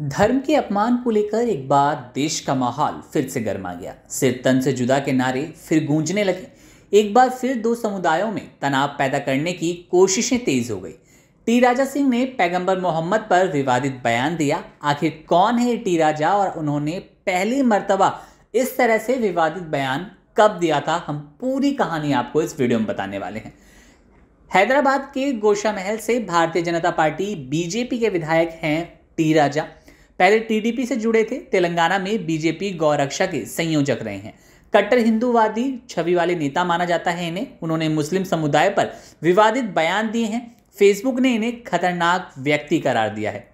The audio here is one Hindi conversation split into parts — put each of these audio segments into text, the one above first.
धर्म के अपमान को लेकर एक बार देश का माहौल फिर से गर्मा गया सिर तन से जुदा के नारे फिर गूंजने लगे एक बार फिर दो समुदायों में तनाव पैदा करने की कोशिशें तेज हो गई टी राजा सिंह ने पैगंबर मोहम्मद पर विवादित बयान दिया आखिर कौन है टी राजा और उन्होंने पहली मर्तबा इस तरह से विवादित बयान कब दिया था हम पूरी कहानी आपको इस वीडियो में बताने वाले हैं हैदराबाद के गोशा महल से भारतीय जनता पार्टी बीजेपी के विधायक हैं टी राजा पहले टीडीपी से जुड़े थे तेलंगाना में बीजेपी गौरक्षा के संयोजक रहे हैं कट्टर हिंदूवादी छवि वाले नेता माना जाता है इन्हें उन्होंने मुस्लिम समुदाय पर विवादित बयान दिए हैं फेसबुक ने इन्हें खतरनाक व्यक्ति करार दिया है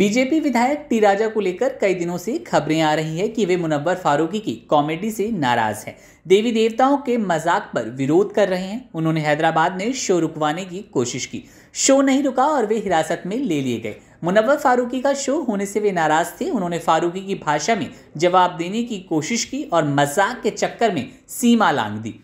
बीजेपी विधायक टी राजा को लेकर कई दिनों से खबरें आ रही है कि वे मुनव्वर फारूकी की कॉमेडी से नाराज हैं देवी देवताओं के मजाक पर विरोध कर रहे हैं उन्होंने हैदराबाद में शो रुकवाने की कोशिश की शो नहीं रुका और वे हिरासत में ले लिए गए मुनवर फारूकी का शो होने से वे नाराज़ थे उन्होंने फारूकी की भाषा में जवाब देने की कोशिश की और मजाक के चक्कर में सीमा लांग दी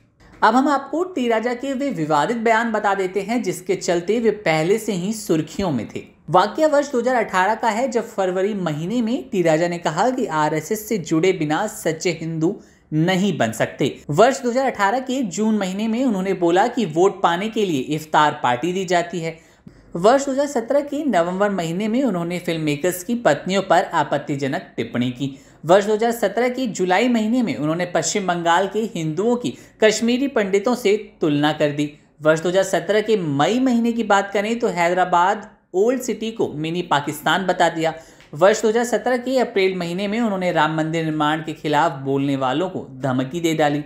अब हम आपको टी राजा के वे विवादित बयान बता देते हैं जिसके चलते वे पहले से ही सुर्खियों में थे वाक्य वर्ष 2018 का है जब फरवरी महीने में टी राजा ने कहा कि आरएसएस से जुड़े बिना सच्चे हिंदू नहीं बन सकते वर्ष 2018 के जून महीने में उन्होंने बोला कि वोट पाने के लिए इफ्तार पार्टी दी जाती है वर्ष 2017 के नवंबर महीने में उन्होंने फिल्म मेकर्स की पत्नियों पर आपत्तिजनक टिप्पणी की वर्ष 2017 की जुलाई महीने में उन्होंने पश्चिम बंगाल के हिंदुओं की कश्मीरी पंडितों से तुलना कर दी वर्ष 2017 के मई महीने की बात करें तो हैदराबाद ओल्ड सिटी को मिनी पाकिस्तान बता दिया वर्ष 2017 के अप्रैल महीने में उन्होंने राम मंदिर निर्माण के खिलाफ बोलने वालों को धमकी दे डाली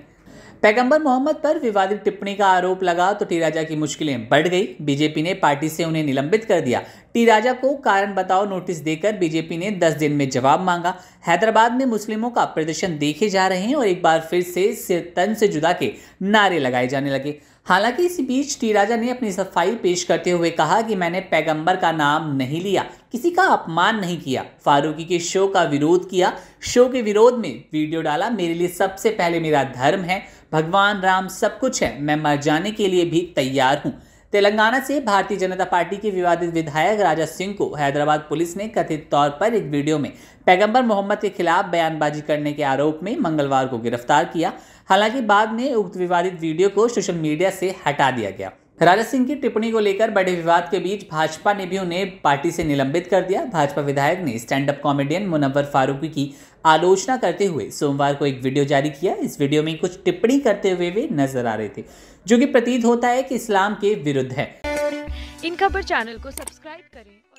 पैगंबर मोहम्मद पर विवादित टिप्पणी का आरोप लगा तो टी राजा की मुश्किलें बढ़ गई बीजेपी ने पार्टी से उन्हें निलंबित कर दिया टी राजा को कारण बताओ नोटिस देकर बीजेपी ने 10 दिन में जवाब मांगा हैदराबाद में मुस्लिमों का प्रदर्शन देखे जा रहे हैं और एक बार फिर से सिर तन से जुदा के नारे लगाए जाने लगे हालांकि इसी बीच टी राजा ने अपनी सफाई पेश करते हुए कहा कि मैंने पैगंबर का नाम नहीं लिया किसी का अपमान नहीं किया फारूकी के शो का विरोध किया शो के विरोध में वीडियो डाला मेरे लिए सबसे पहले मेरा धर्म है भगवान राम सब कुछ है मैं मर जाने के लिए भी तैयार हूँ तेलंगाना से भारतीय जनता पार्टी के विवादित विधायक राजा सिंह को हैदराबाद पुलिस ने कथित तौर पर एक वीडियो में पैगंबर मोहम्मद के खिलाफ बयानबाजी करने के आरोप में मंगलवार को गिरफ्तार किया हालांकि बाद में उक्त विवादित वीडियो को सोशल मीडिया से हटा दिया गया राजा सिंह की टिप्पणी को लेकर बड़े विवाद के बीच भाजपा ने भी उन्हें पार्टी से निलंबित कर दिया भाजपा विधायक ने stand up comedian Munawar Faruqui की आलोचना करते हुए सोमवार को एक वीडियो जारी किया इस वीडियो में कुछ टिप्पणी करते हुए वे नजर आ रहे थे जो कि प्रतीत होता है कि इस्लाम के विरुद्ध है इन खबर चैनल को सब्सक्राइब करें